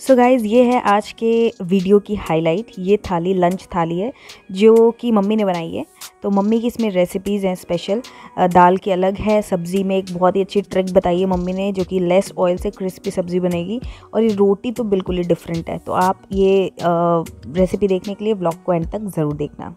सो so guys ये है आज के वीडियो की हाईलाइट ये थाली लंच थाली है जो कि मम्मी ने बनाई है तो मम्मी की इसमें रेसिपीज़ हैं स्पेशल दाल की अलग है सब्ज़ी में एक बहुत ही अच्छी ट्रिक बताई है मम्मी ने जो कि लेस ऑयल से क्रिस्पी सब्ज़ी बनेगी और ये रोटी तो बिल्कुल ही डिफरेंट है तो आप ये रेसिपी देखने के लिए ब्लॉग को एंड तक ज़रूर देखना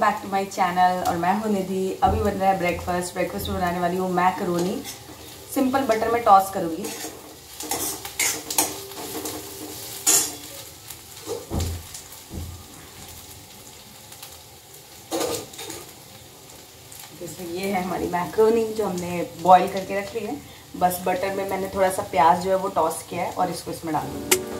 बैक टू माई चैनल और मैं हूँ निधि अभी बन रहा है ब्रेकफास्ट ब्रेकफास्ट में बनाने वाली हूँ मैकरोनी सिंपल बटर में टॉस करूँगी तो ये है हमारी मैक्रोनी जो हमने बॉईल करके रख ली है बस बटर में मैंने थोड़ा सा प्याज जो है वो टॉस किया है और इसको इसमें डाल दूंगी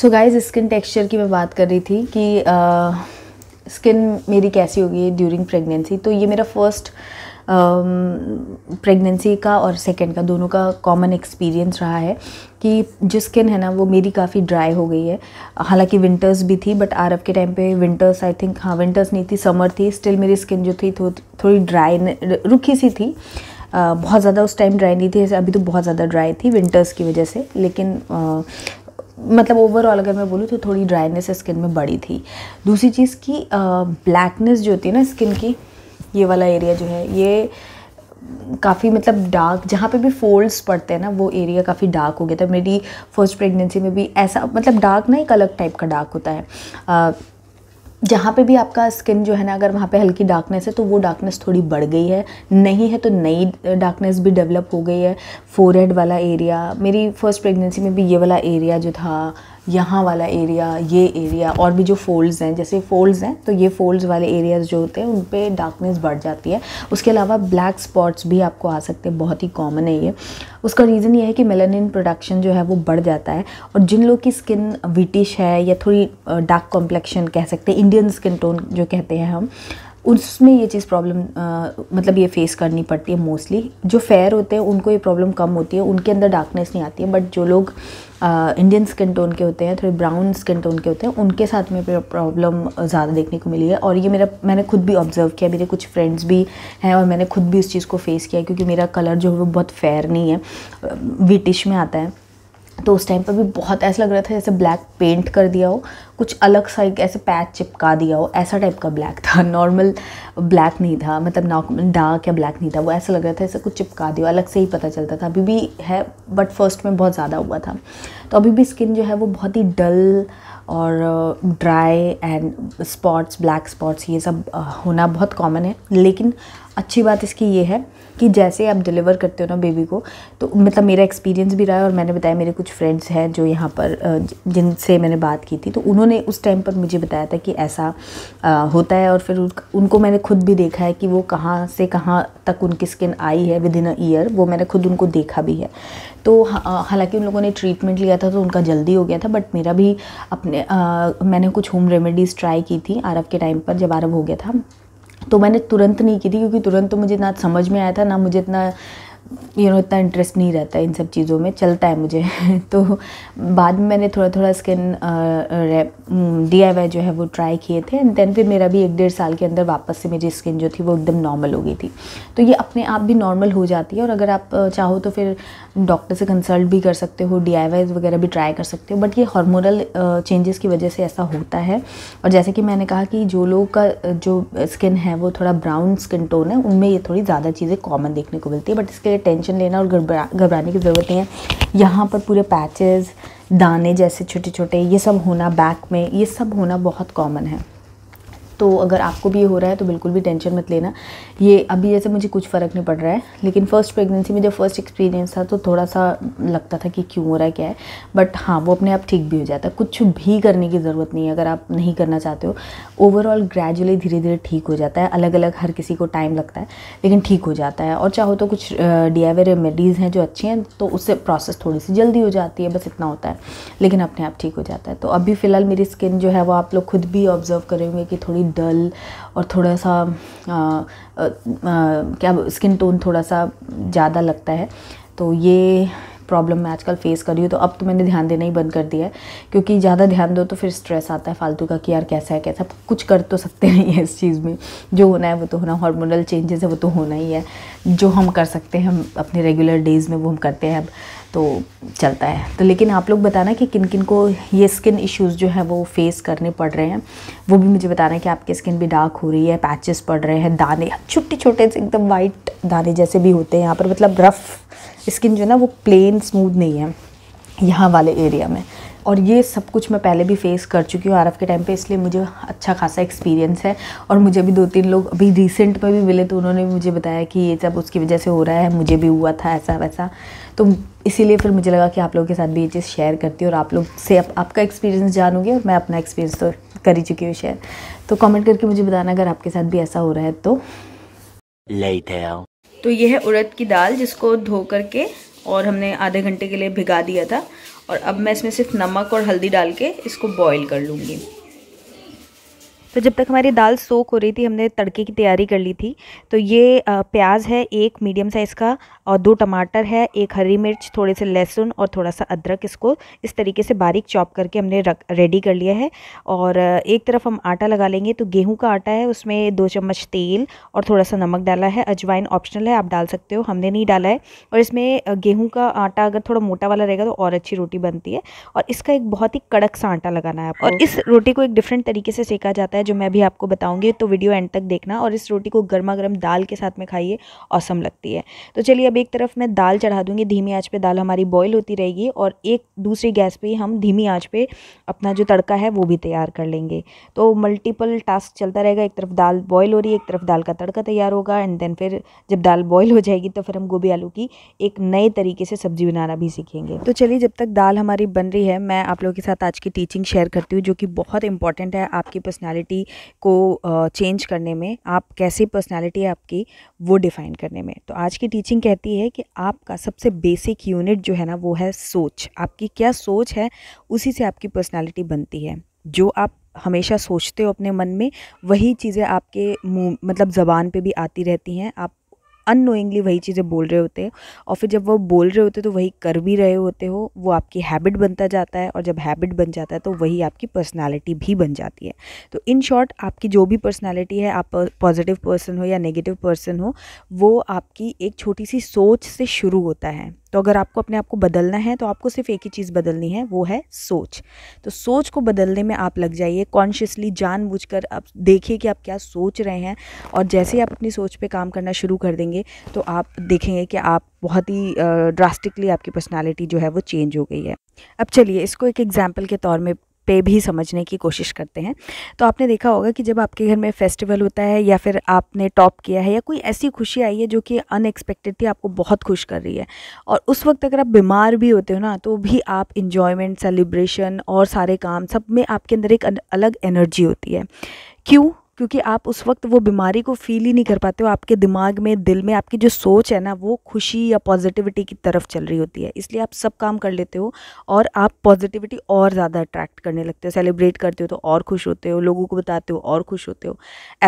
सो गाइज स्किन टेक्सचर की मैं बात कर रही थी कि स्किन मेरी कैसी होगी ड्यूरिंग प्रेगनेंसी तो ये मेरा फर्स्ट प्रेगनेंसी uh, का और सेकेंड का दोनों का कॉमन एक्सपीरियंस रहा है कि जो स्किन है ना वो मेरी काफ़ी ड्राई हो गई है हालांकि विंटर्स भी थी बट आरब के टाइम पे विंटर्स आई थिंक हाँ विंटर्स नहीं थी समर थी स्टिल मेरी स्किन जो थी थो, थोड़ी ड्राई रुखी सी थी आ, बहुत ज़्यादा उस टाइम ड्राई नहीं थी अभी तो बहुत ज़्यादा ड्राई थी विंटर्स की वजह से लेकिन मतलब ओवरऑल अगर मैं बोलूँ तो थोड़ी ड्राइनेस स्किन में बड़ी थी दूसरी चीज़ की ब्लैकनेस जो होती है ना स्किन की ये वाला एरिया जो है ये काफ़ी मतलब डार्क जहाँ पे भी फोल्ड्स पड़ते हैं ना वो एरिया काफ़ी डार्क हो गया था मेरी फर्स्ट प्रेगनेंसी में भी ऐसा मतलब डार्क ना एक अलग टाइप का डार्क होता है आ, जहाँ पे भी आपका स्किन जो है ना अगर वहाँ पे हल्की डार्कनेस है तो वो डार्कनेस थोड़ी बढ़ गई है नहीं है तो नई डार्कनेस भी डेवलप हो गई है फोरहेड वाला एरिया मेरी फर्स्ट प्रेगनेंसी में भी ये वाला एरिया जो था यहाँ वाला एरिया ये एरिया और भी जो फोल्ड्स हैं जैसे फोल्ड्स हैं तो ये फोल्ड्स वाले एरियाज जो होते हैं उन पर डार्कनेस बढ़ जाती है उसके अलावा ब्लैक स्पॉट्स भी आपको आ सकते हैं बहुत ही कॉमन है ये उसका रीज़न ये है कि मेलानिन प्रोडक्शन जो है वो बढ़ जाता है और जिन लोग की स्किन विटिश है या थोड़ी डार्क कॉम्प्लेक्शन कह सकते हैं इंडियन स्किन टोन जो कहते हैं हम उसमें ये चीज़ प्रॉब्लम मतलब ये फेस करनी पड़ती है मोस्टली जो फेयर होते हैं उनको ये प्रॉब्लम कम होती है उनके अंदर डार्कनेस नहीं आती है बट जो लोग इंडियन स्किन टोन के होते हैं थोड़े ब्राउन स्किन टोन के होते हैं उनके साथ में प्रॉब्लम ज़्यादा देखने को मिली है और ये मेरा मैंने खुद भी ऑब्जर्व किया मेरे कुछ फ्रेंड्स भी हैं और मैंने खुद भी इस चीज़ को फेस किया क्योंकि मेरा कलर जो है वो बहुत फेयर नहीं है विटिश में आता है तो उस टाइम पर भी बहुत ऐसा लग रहा था जैसे ब्लैक पेंट कर दिया हो कुछ अलग सा एक ऐसे पैच चिपका दिया हो ऐसा टाइप का ब्लैक था नॉर्मल ब्लैक नहीं था मतलब नॉर्मल डार्क या ब्लैक नहीं था वो ऐसा लग रहा था जैसे कुछ चिपका दिया अलग से ही पता चलता था अभी भी है बट फर्स्ट में बहुत ज़्यादा हुआ था तो अभी भी स्किन जो है वो बहुत ही डल और dry and spots black spots ये सब uh, होना बहुत कॉमन है लेकिन अच्छी बात इसकी ये है कि जैसे आप डिलीवर करते हो ना बेबी को तो मतलब मेरा एक्सपीरियंस भी रहा है और मैंने बताया मेरे कुछ फ्रेंड्स हैं जो यहाँ पर जिनसे मैंने बात की थी तो उन्होंने उस टाइम पर मुझे बताया था कि ऐसा होता है और फिर उनको मैंने खुद भी देखा है कि वो कहाँ से कहाँ तक उनकी स्किन आई है विद इन अ ईयर वो मैंने खुद उनको देखा भी है तो हालांकि उन लोगों ने ट्रीटमेंट लिया था तो उनका जल्दी हो गया था बट मेरा भी अपने आ, मैंने कुछ होम रेमेडीज़ ट्राई की थी आरव के टाइम पर जब आरव हो गया था तो मैंने तुरंत नहीं की थी क्योंकि तुरंत तो मुझे ना समझ में आया था ना मुझे इतना यू नो इतना इंटरेस्ट नहीं रहता इन सब चीज़ों में चलता है मुझे तो बाद में मैंने थोड़ा थोड़ा स्किन डी आई वाई जो है वो ट्राई किए थे एंड देन फिर मेरा भी एक डेढ़ साल के अंदर वापस से मेरी स्किन जो थी वो एकदम नॉर्मल हो गई थी तो ये अपने आप भी नॉर्मल हो जाती है और अगर आप uh, चाहो तो फिर डॉक्टर से कंसल्ट भी कर सकते हो डी आई वाई वगैरह भी ट्राई कर सकते हो बट ये हॉर्मोनल चेंजेस uh, की वजह से ऐसा होता है और जैसे कि मैंने कहा कि जो लोग का uh, जो स्किन है वो थोड़ा ब्राउन स्किन टोन है उनमें ये थोड़ी ज़्यादा चीज़ें कॉमन देखने को मिलती है बट इसके टेंशन लेना और घबरा घबराने की ज़रूरत नहीं है यहाँ पर पूरे पैचेस दाने जैसे छोटे छोटे ये सब होना बैक में ये सब होना बहुत कॉमन है तो अगर आपको भी ये हो रहा है तो बिल्कुल भी टेंशन मत लेना ये अभी जैसे मुझे कुछ फ़र्क नहीं पड़ रहा है लेकिन फ़र्स्ट प्रेगनेंसी में जब फर्स्ट एक्सपीरियंस था तो थोड़ा सा लगता था कि क्यों हो रहा है क्या है बट हाँ वो अपने आप ठीक भी हो जाता है कुछ भी करने की ज़रूरत नहीं है अगर आप नहीं करना चाहते हो ओवरऑल ग्रेजुअली धीरे धीरे ठीक हो जाता है अलग अलग हर किसी को टाइम लगता है लेकिन ठीक हो जाता है और चाहो तो कुछ डी आई रेमेडीज़ हैं जो अच्छी हैं तो उससे प्रोसेस थोड़ी सी जल्दी हो जाती है बस इतना होता है लेकिन अपने आप ठीक हो जाता है तो अभी फ़िलहाल मेरी स्किन जो है वो आप लोग खुद भी ऑब्जर्व करेंगे कि थोड़ी डल और थोड़ा सा आ, आ, आ, क्या स्किन टोन थोड़ा सा ज़्यादा लगता है तो ये प्रॉब्लम मैं आजकल फ़ेस कर रही हूँ तो अब तो मैंने ध्यान देना ही बंद कर दिया है क्योंकि ज़्यादा ध्यान दो तो फिर स्ट्रेस आता है फालतू का कि यार कैसा है कैसा कुछ कर तो सकते नहीं है इस चीज़ में जो होना है वो तो होना हार्मोनल चेंजेस है वो तो होना ही है जो हम कर सकते हैं हम अपने रेगुलर डेज़ में वो हम करते हैं अब तो चलता है तो लेकिन आप लोग बताना कि किन किन को ये स्किन इश्यूज़ जो है वो फेस करने पड़ रहे हैं वो भी मुझे बताना है कि आपकी स्किन भी डार्क हो रही है पैचेस पड़ रहे हैं दाने छोटे छोटे से एकदम वाइट दाने जैसे भी होते हैं यहाँ पर मतलब रफ़ स्किन जो है ना वो प्लेन स्मूथ नहीं है यहाँ वाले एरिया में और ये सब कुछ मैं पहले भी फेस कर चुकी हूँ आर के टाइम पे इसलिए मुझे अच्छा खासा एक्सपीरियंस है और मुझे भी दो तीन लोग अभी रिसेंट में भी मिले तो उन्होंने भी मुझे बताया कि ये सब उसकी वजह से हो रहा है मुझे भी हुआ था ऐसा वैसा तो इसीलिए फिर मुझे लगा कि आप लोगों के साथ भी ये चीज़ शेयर करती हूँ और आप लोग से आप, आपका एक्सपीरियंस जानोगे और मैं अपना एक्सपीरियंस तो कर ही चुकी हूँ शेयर तो कमेंट करके मुझे बताना अगर आपके साथ भी ऐसा हो रहा है तो है तो ये है उड़द की दाल जिसको धो करके और हमने आधे घंटे के लिए भिगा दिया था और अब मैं इसमें सिर्फ नमक और हल्दी डाल के इसको बॉईल कर लूँगी तो जब तक हमारी दाल सोख हो रही थी हमने तड़के की तैयारी कर ली थी तो ये प्याज है एक मीडियम साइज़ का और दो टमाटर है एक हरी मिर्च थोड़े से लहसुन और थोड़ा सा अदरक इसको इस तरीके से बारीक चॉप करके हमने रख रेडी कर लिया है और एक तरफ हम आटा लगा लेंगे तो गेहूँ का आटा है उसमें दो चम्मच तेल और थोड़ा सा नमक डाला है अजवाइन ऑप्शनल है आप डाल सकते हो हमने नहीं डाला है और इसमें गेहूँ का आटा अगर थोड़ा मोटा वाला रहेगा तो और अच्छी रोटी बनती है और इसका एक बहुत ही कड़क सा आटा लगाना है और इस रोटी को एक डिफरेंट तरीके से सेका जाता है है जो मैं अभी आपको बताऊंगी तो वीडियो एंड तक देखना और इस रोटी को गर्मा गर्म दाल के साथ में खाइए औसम लगती है तो चलिए अब एक तरफ मैं दाल चढ़ा दूंगी धीमी आँच पर दाल हमारी बॉयल होती रहेगी और एक दूसरी गैस पर हम धीमी आँच पर अपना जो तड़का है वो भी तैयार कर लेंगे तो मल्टीपल टास्क चलता रहेगा एक तरफ दाल बॉयल हो रही है एक तरफ दाल का तड़का तैयार होगा एंड देन फिर जब दाल बॉयल हो जाएगी तो फिर हम गोभी आलू की एक नए तरीके से सब्जी बनाना भी सीखेंगे तो चलिए जब तक दाल हमारी बन रही है मैं आप लोगों के साथ आज की टीचिंग शेयर करती हूँ जो कि बहुत इंपॉर्टेंट है आपकी पर्सनैलिटी पर्सनैलिटी को चेंज करने में आप कैसी पर्सनैलिटी है आपकी वो डिफ़ाइन करने में तो आज की टीचिंग कहती है कि आपका सबसे बेसिक यूनिट जो है ना वो है सोच आपकी क्या सोच है उसी से आपकी पर्सनैलिटी बनती है जो आप हमेशा सोचते हो अपने मन में वही चीज़ें आपके मुँह मतलब ज़बान पे भी आती रहती हैं आप अनोइंगली वही चीज़ें बोल रहे होते हैं और फिर जब वो बोल रहे होते तो वही कर भी रहे होते हो वो आपकी हैबिट बनता जाता है और जब हैबिट बन जाता है तो वही आपकी पर्सनैलिटी भी बन जाती है तो इन शॉर्ट आपकी जो भी पर्सनैलिटी है आप पॉजिटिव पर्सन हो या नेगेटिव पर्सन हो वो आपकी एक छोटी सी सोच से शुरू होता है तो अगर आपको अपने आप को बदलना है तो आपको सिर्फ एक ही चीज़ बदलनी है वो है सोच तो सोच को बदलने में आप लग जाइए कॉन्शियसली जानबूझकर आप देखिए कि आप क्या सोच रहे हैं और जैसे ही आप अपनी सोच पे काम करना शुरू कर देंगे तो आप देखेंगे कि आप बहुत ही ड्रास्टिकली आपकी पर्सनालिटी जो है वो चेंज हो गई है अब चलिए इसको एक एग्जाम्पल के तौर में पे भी समझने की कोशिश करते हैं तो आपने देखा होगा कि जब आपके घर में फेस्टिवल होता है या फिर आपने टॉप किया है या कोई ऐसी खुशी आई है जो कि अनएक्सपेक्टेड थी आपको बहुत खुश कर रही है और उस वक्त अगर आप बीमार भी होते हो ना तो भी आप इन्जॉयमेंट सेलिब्रेशन और सारे काम सब में आपके अंदर एक अलग एनर्जी होती है क्यों क्योंकि आप उस वक्त वो बीमारी को फील ही नहीं कर पाते हो आपके दिमाग में दिल में आपकी जो सोच है ना वो खुशी या पॉजिटिविटी की तरफ चल रही होती है इसलिए आप सब काम कर लेते हो और आप पॉजिटिविटी और ज़्यादा अट्रैक्ट करने लगते हो सेलिब्रेट करते हो तो और खुश होते हो लोगों को बताते हो और खुश होते हो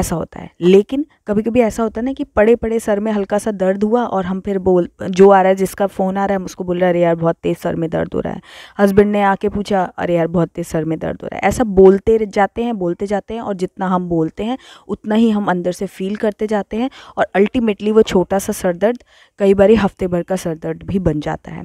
ऐसा होता है लेकिन कभी कभी ऐसा होता है ना कि पड़े पड़े सर में हल्का सा दर्द हुआ और हम फिर बोल जो आ रहा है जिसका फ़ोन आ रहा है हम उसको बोल रहे अरे यार बहुत तेज़ सर में दर्द हो रहा है हस्बैंड ने आके पूछा अरे यार बहुत तेज़ सर में दर्द हो रहा है ऐसा बोलते जाते हैं बोलते जाते हैं और जितना हम बोलते हैं उतना ही हम अंदर से फील करते जाते हैं और अल्टीमेटली वो छोटा सा सर दर्द कई बार हफ्ते भर का सर दर्द भी बन जाता है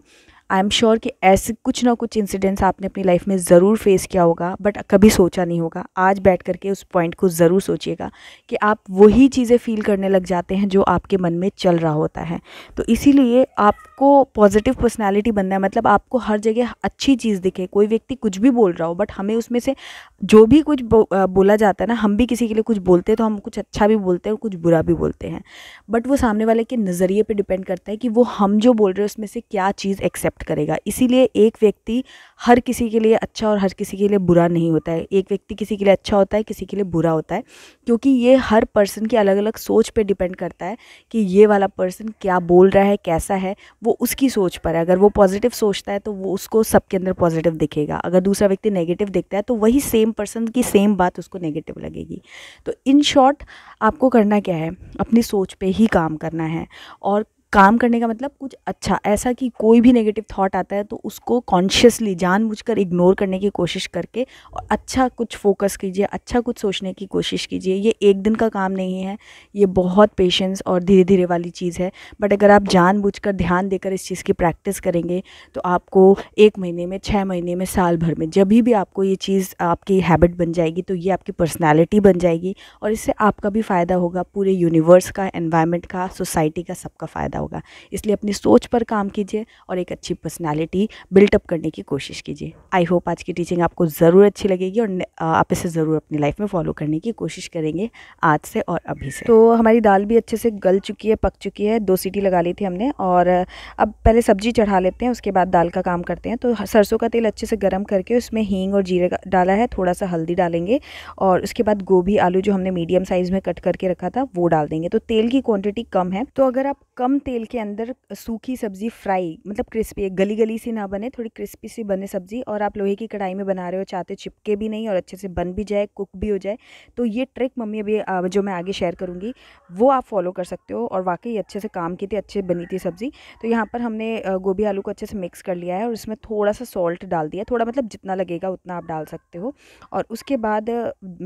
आई एम श्योर कि ऐसे कुछ ना कुछ इंसिडेंट्स आपने अपनी लाइफ में ज़रूर फेस किया होगा बट कभी सोचा नहीं होगा आज बैठ करके उस पॉइंट को ज़रूर सोचिएगा कि आप वही चीज़ें फील करने लग जाते हैं जो आपके मन में चल रहा होता है तो इसीलिए आपको पॉजिटिव पर्सनैलिटी बनना है मतलब आपको हर जगह अच्छी चीज़ दिखे कोई व्यक्ति कुछ भी बोल रहा हो बट हमें उसमें से जो भी कुछ बो, बोला जाता है ना हम भी किसी के लिए कुछ बोलते हैं तो हम कुछ अच्छा भी बोलते हैं और कुछ बुरा भी बोलते हैं बट वो सामने वाले के नज़रिए पर डिपेंड करता है कि वो हम जो बोल रहे हैं उसमें से क्या चीज़ एक्सेप्ट इफ़ेक्ट करेगा इसीलिए एक व्यक्ति हर किसी के लिए अच्छा और हर किसी के लिए बुरा नहीं होता है एक व्यक्ति किसी के लिए अच्छा होता है किसी के लिए बुरा होता है क्योंकि ये हर पर्सन की अलग अलग सोच पे डिपेंड करता है कि ये वाला पर्सन क्या बोल रहा है कैसा है वो उसकी सोच पर है अगर वो पॉजिटिव सोचता है तो वो उसको सबके अंदर पॉजिटिव दिखेगा अगर दूसरा व्यक्ति नेगेटिव देखता है तो वही सेम पर्सन की सेम बात उसको नेगेटिव लगेगी तो इन शॉर्ट आपको करना क्या है अपनी सोच पे ही काम करना है और काम करने का मतलब कुछ अच्छा ऐसा कि कोई भी नेगेटिव थॉट आता है तो उसको कॉन्शियसली जानबूझकर इग्नोर करने की कोशिश करके और अच्छा कुछ फोकस कीजिए अच्छा कुछ सोचने की कोशिश कीजिए ये एक दिन का काम नहीं है ये बहुत पेशेंस और धीरे धीरे वाली चीज़ है बट अगर आप जानबूझकर ध्यान देकर इस चीज़ की प्रैक्टिस करेंगे तो आपको एक महीने में छः महीने में साल भर में जब भी आपको ये चीज़ आपकी हैबिट बन जाएगी तो ये आपकी पर्सनैलिटी बन जाएगी और इससे आपका भी फ़ायदा होगा पूरे यूनिवर्स का एन्वायरमेंट का सोसाइटी का सबका फ़ायदा होगा इसलिए अपनी सोच पर काम कीजिए और एक अच्छी पर्सनैलिटी बिल्टअप करने की कोशिश कीजिए आई होप आज की टीचिंग आपको ज़रूर अच्छी लगेगी और आप इसे ज़रूर अपनी लाइफ में फॉलो करने की कोशिश करेंगे आज से और अभी से तो हमारी दाल भी अच्छे से गल चुकी है पक चुकी है दो सीटी लगा ली थी हमने और अब पहले सब्जी चढ़ा लेते हैं उसके बाद दाल का काम करते हैं तो सरसों का तेल अच्छे से गर्म करके उसमें हींग और जीरा डाला है थोड़ा सा हल्दी डालेंगे और उसके बाद गोभी आलू जो हमने मीडियम साइज़ में कट करके रखा था वो डाल देंगे तो तेल की क्वांटिटी कम है तो अगर आप कम तेल के अंदर सूखी सब्ज़ी फ्राई मतलब क्रिस्पी गली गली सी ना बने थोड़ी क्रिस्पी सी बने सब्ज़ी और आप लोहे की कढ़ाई में बना रहे हो चाहते चिपके भी नहीं और अच्छे से बन भी जाए कुक भी हो जाए तो ये ट्रिक मम्मी अभी जो मैं आगे शेयर करूँगी वो आप फॉलो कर सकते हो और वाकई अच्छे से काम की थी अच्छे बनी थी सब्ज़ी तो यहाँ पर हमने गोभी आलू को अच्छे से मिक्स कर लिया है और इसमें थोड़ा सा सॉल्ट डाल दिया थोड़ा मतलब जितना लगेगा उतना आप डाल सकते हो और उसके बाद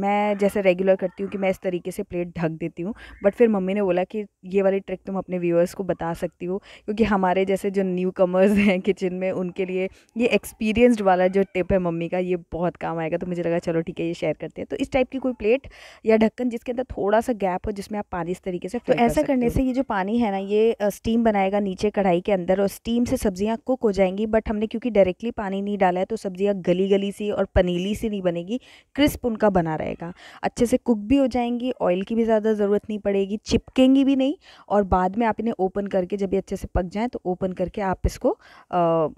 मैं जैसे रेगुलर करती हूँ कि मैं इस तरीके से प्लेट ढक देती हूँ बट फिर मम्मी ने बोला कि ये वाली ट्रिक तुम अपने व्यूअर्स को बता सकती हूँ क्योंकि हमारे जैसे जो न्यू कमर्स हैं किचन में उनके लिए ये एक्सपीरियंसड वाला जो टिप है मम्मी का ये बहुत काम आएगा तो मुझे लगा चलो ठीक है ये शेयर करते हैं तो इस टाइप की कोई प्लेट या ढक्कन जिसके अंदर थोड़ा सा गैप हो जिसमें आप पानी इस तरीके से तो ऐसा करने से ये जो पानी है ना ये स्टीम बनाएगा नीचे कढ़ाई के अंदर और स्टीम से सब्जियाँ कुक हो जाएंगी बट हमने क्योंकि डायरेक्टली पानी नहीं डाला है तो सब्जियाँ गली गली सी और पनीली सी नहीं बनेगी क्रिस्प उनका बना रहेगा अच्छे से कुक भी हो जाएंगी ऑयल की भी ज़्यादा ज़रूरत नहीं पड़ेगी चिपकेंगी भी नहीं और बाद में आप इन्हें ओपन ओपन करके जब ये अच्छे से पक जाएँ तो ओपन करके आप इसको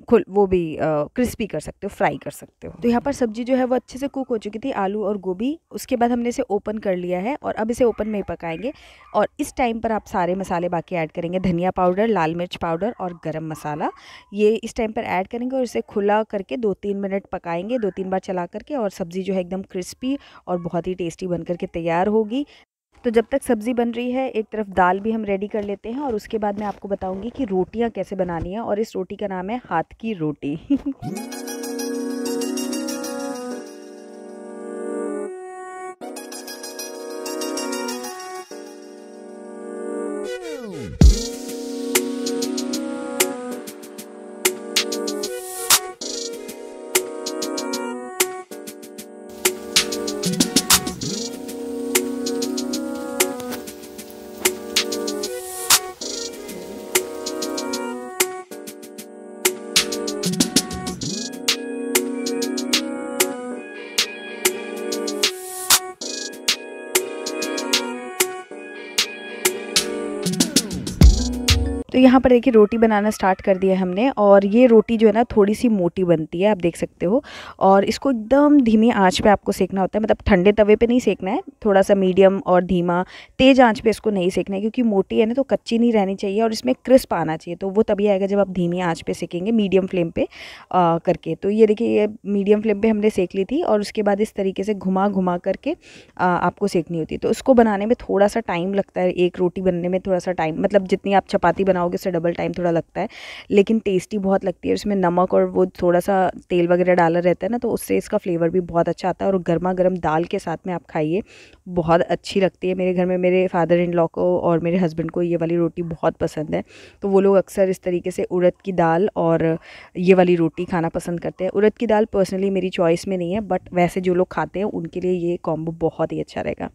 खुल वो भी क्रिस्पी कर सकते हो फ्राई कर सकते हो तो यहाँ पर सब्जी जो है वो अच्छे से कुक हो चुकी थी आलू और गोभी उसके बाद हमने इसे ओपन कर लिया है और अब इसे ओपन में ही पकाएंगे और इस टाइम पर आप सारे मसाले बाकी ऐड करेंगे धनिया पाउडर लाल मिर्च पाउडर और गर्म मसाला ये इस टाइम पर ऐड करेंगे और इसे खुला करके दो तीन मिनट पकाएंगे दो तीन बार चला करके और सब्ज़ी जो है एकदम क्रिस्पी और बहुत ही टेस्टी बनकर के तैयार होगी तो जब तक सब्ज़ी बन रही है एक तरफ दाल भी हम रेडी कर लेते हैं और उसके बाद मैं आपको बताऊंगी कि रोटियां कैसे बनानी है और इस रोटी का नाम है हाथ की रोटी यहाँ पर देखिए रोटी बनाना स्टार्ट कर दिया हमने और ये रोटी जो है ना थोड़ी सी मोटी बनती है आप देख सकते हो और इसको एकदम धीमी आँच पर आपको सेकना होता है मतलब ठंडे तवे पर नहीं सेकना है थोड़ा सा मीडियम और धीमा तेज़ आँच पर इसको नहीं सेकना है क्योंकि मोटी है ना तो कच्ची नहीं रहनी चाहिए और इसमें क्रिस्प आना चाहिए तो वो तभी आएगा जब आप धीमी आँच पर सेकेंगे मीडियम फ्लेम पर करके तो ये देखिए ये मीडियम फ्लेम पर हमने सेक ली थी और उसके बाद इस तरीके से घुमा घुमा करके आपको सेकनी होती है तो उसको बनाने में थोड़ा सा टाइम लगता है एक रोटी बनने में थोड़ा सा टाइम मतलब जितनी आप चपाती बनाओगे उससे डबल टाइम थोड़ा लगता है लेकिन टेस्टी बहुत लगती है इसमें नमक और वो थोड़ा सा तेल वगैरह डाला रहता है ना तो उससे इसका फ्लेवर भी बहुत अच्छा आता है और गर्मा गर्म दाल के साथ में आप खाइए बहुत अच्छी लगती है मेरे घर में मेरे फादर इन लॉ को और मेरे हस्बैंड को ये वाली रोटी बहुत पसंद है तो वो लोग अक्सर इस तरीके से उड़द की दाल और ये वाली रोटी खाना पसंद करते हैं उड़द की दाल पर्सनली मेरी चॉइस में नहीं है बट वैसे जो लोग खाते हैं उनके लिए ये कॉम्बो बहुत ही अच्छा रहेगा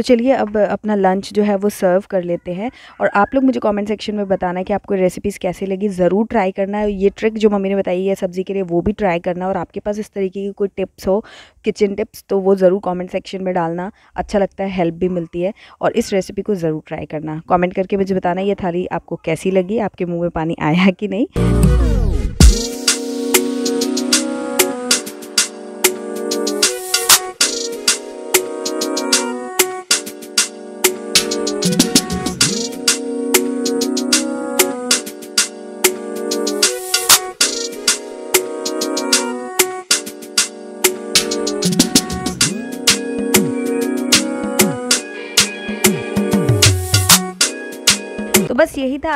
तो चलिए अब अपना लंच जो है वो सर्व कर लेते हैं और आप लोग मुझे कमेंट सेक्शन में बताना कि आपको रेसिपीज़ कैसे लगी ज़रूर ट्राई करना है ये ट्रिक जो मम्मी ने बताई है सब्ज़ी के लिए वो भी ट्राई करना और आपके पास इस तरीके की कोई टिप्स हो किचन टिप्स तो वो ज़रूर कॉमेंट सेक्शन में डालना अच्छा लगता है हेल्प भी मिलती है और इस रेसिपी को ज़रूर ट्राई करना कॉमेंट करके मुझे बताना ये थाली आपको कैसी लगी आपके मुँह में पानी आया कि नहीं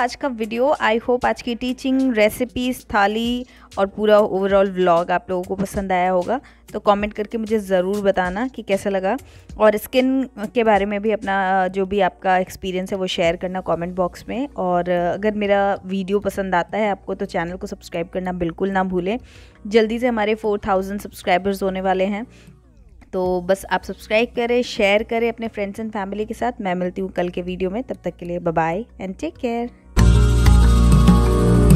आज का वीडियो आई होप आज की टीचिंग रेसिपीज थाली और पूरा ओवरऑल व्लॉग आप लोगों को पसंद आया होगा तो कमेंट करके मुझे ज़रूर बताना कि कैसा लगा और स्किन के बारे में भी अपना जो भी आपका एक्सपीरियंस है वो शेयर करना कमेंट बॉक्स में और अगर मेरा वीडियो पसंद आता है आपको तो चैनल को सब्सक्राइब करना बिल्कुल ना भूलें जल्दी से हमारे फोर सब्सक्राइबर्स होने वाले हैं तो बस आप सब्सक्राइब करें शेयर करें अपने फ्रेंड्स एंड फैमिली के साथ मैं मिलती हूँ कल के वीडियो में तब तक के लिए bye and take care Bye.